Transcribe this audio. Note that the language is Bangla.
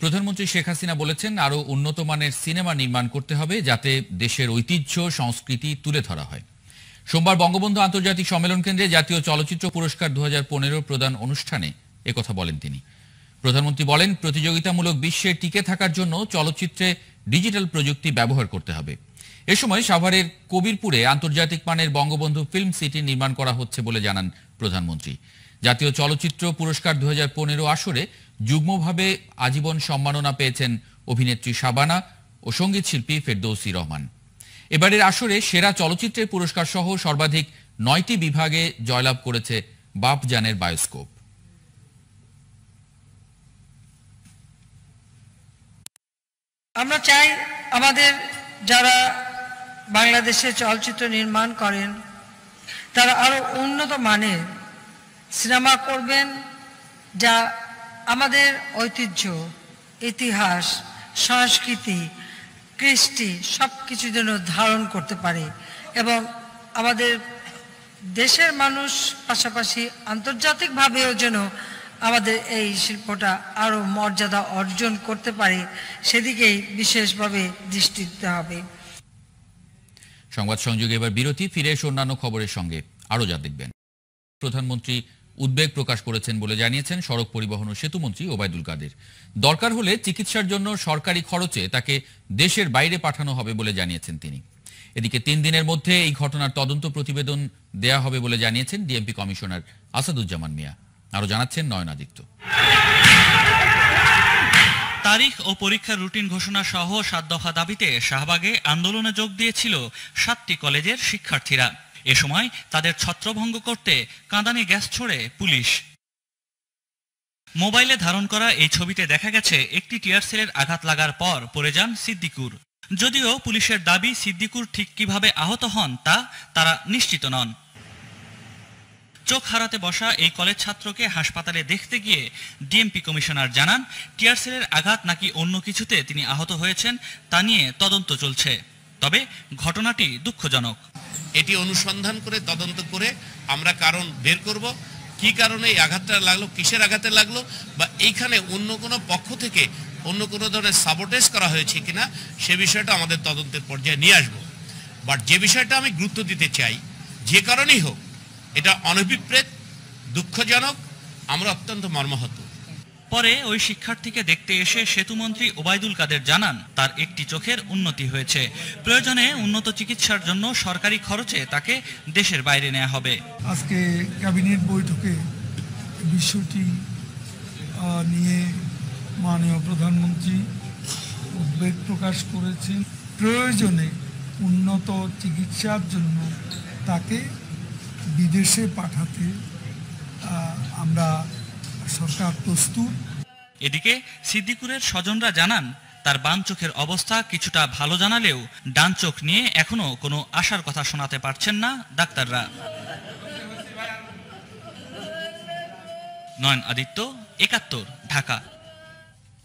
প্রধানমন্ত্রী শেখ হাসিনা বলেছেন আরও উন্নত মানের সিনেমা নির্মাণ করতে হবে যাতে দেশের ঐতিহ্য সংস্কৃতি তুলে ধরা হয় সোমবার বঙ্গবন্ধু আন্তর্জাতিক সম্মেলন কেন্দ্রে জাতীয় চলচ্চিত্র পুরস্কার দু হাজার প্রদান অনুষ্ঠানে একথা বলেন তিনি প্রধানমন্ত্রী বলেন প্রতিযোগিতামূলক বিশ্বে টিকে থাকার জন্য চলচ্চিত্রে ডিজিটাল প্রযুক্তি ব্যবহার করতে হবে এ সময় সাভারের কবিরপুরে আন্তর্জাতিক মানের বঙ্গবন্ধু ফিল্ম সিটি নির্মাণ করা হচ্ছে বলে জানান প্রধানমন্ত্রী জাতীয় চলচ্চিত্র পুরস্কার দু হাজার আসরে যুগ্মভাবে আজীবন সম্মাননা পেয়েছেন অভিনেত্রী শাবানা ও সঙ্গীত শিল্পী ফেরদৌসি রহমান এবারের আসরে সেরা চলচ্চিত্রের পুরস্কার সহ সর্বাধিক নয়টি বিভাগে জয়লাভ করেছে বাপজানের বায়োস্কোপ আমরা চাই আমাদের যারা বাংলাদেশে চলচ্চিত্র নির্মাণ করেন তারা আরো উন্নত মানের সিনেমা করবেন যা আমাদের ঐতিহ্য ইতিহাস সংস্কৃতি কৃষ্টি সব কিছু যেন ধারণ করতে পারে এবং আমাদের দেশের মানুষ পাশাপাশি আন্তর্জাতিকভাবেও যেন আমাদের এই শিল্পটা আরও মর্যাদা অর্জন করতে পারে সেদিকেই বিশেষভাবে দৃষ্টি দিতে হবে সংবাদ সংযোগে এবার বিরতি ফিরে এসে অন্যান্য খবরের সঙ্গে আরও যা দেখবেন প্রধানমন্ত্রী উদ্বেগ প্রকাশ করেছেন বলে জানিয়েছেন সড়ক পরিবহন ও সেতুমন্ত্রী ওবায়দুল কাদের দরকার হলে চিকিৎসার জন্য সরকারি খরচে তাকে দেশের বাইরে পাঠানো হবে বলে জানিয়েছেন তিনি এদিকে তিন দিনের মধ্যে এই ঘটনার তদন্ত প্রতিবেদন দেয়া হবে বলে জানিয়েছেন ডিএমপি কমিশনার আসাদুজ্জামান মিয়া আরও জানাচ্ছেন নয়নাদিত্য তারিখ ও পরীক্ষার রুটিন ঘোষণা সহ সাত দফা দাবিতে শাহবাগে আন্দোলনে যোগ দিয়েছিল সাতটি কলেজের শিক্ষার্থীরা এ সময় তাদের ছত্রভঙ্গ করতে কাঁদানে গ্যাস ছোড়ে পুলিশ মোবাইলে ধারণ করা এই ছবিতে দেখা গেছে একটি টিয়ারসেলের আঘাত লাগার পর পড়ে যান সিদ্দিকুর যদিও পুলিশের দাবি সিদ্দিকুর ঠিক কিভাবে আহত হন তা তারা নিশ্চিত নন চোখ হারাতে বসা এই কলেজ ছাত্রকে হাসপাতালে দেখতে গিয়ে ডিএমপি কমিশনার জানান টিয়ারসেলের আঘাত নাকি অন্য কিছুতে তিনি আহত হয়েছেন তা নিয়ে তদন্ত চলছে তবে ঘটনাটি দুঃখজনক এটি অনুসন্ধান করে তদন্ত করে আমরা কারণ বের করব কি কারণে এই আঘাতটা লাগলো কিসের আঘাতে লাগলো বা এইখানে অন্য কোনো পক্ষ থেকে অন্য কোনো ধরনের সাবোটেজ করা হয়েছে কিনা সে বিষয়টা আমাদের তদন্তের পর্যায়ে নিয়ে আসবো বাট যে বিষয়টা আমি গুরুত্ব দিতে চাই যে কারণেই হোক এটা অনভিপ্রেত দুঃখজনক আমরা অত্যন্ত মর্মাহত পরে ওই শিক্ষার্থীকে দেখতে এসে সেতুমন্ত্রী ওবায়দুল কাদের জানান তার একটি চোখের উন্নতি হয়েছে প্রয়োজনে উন্নত চিকিৎসার জন্য সরকারি খরচে তাকে দেশের বাইরে নেওয়া হবে আজকে ক্যাবিনেট বৈঠকে বিষয়টি নিয়ে মাননীয় প্রধানমন্ত্রী উদ্বেগ প্রকাশ করেছেন প্রয়োজনে উন্নত চিকিৎসার জন্য তাকে বিদেশে পাঠাতে আমরা সরকার প্রস্তুত এদিকে সিদ্দিকুরের স্বজনরা জানান তার বাম চোখের অবস্থা কিছুটা ভালো জানালেও ডান চোখ নিয়ে এখনো কোনো আশার কথা শোনাতে পারছেন না ডাক্তাররা নয়ন আদিত্য একাত্তর ঢাকা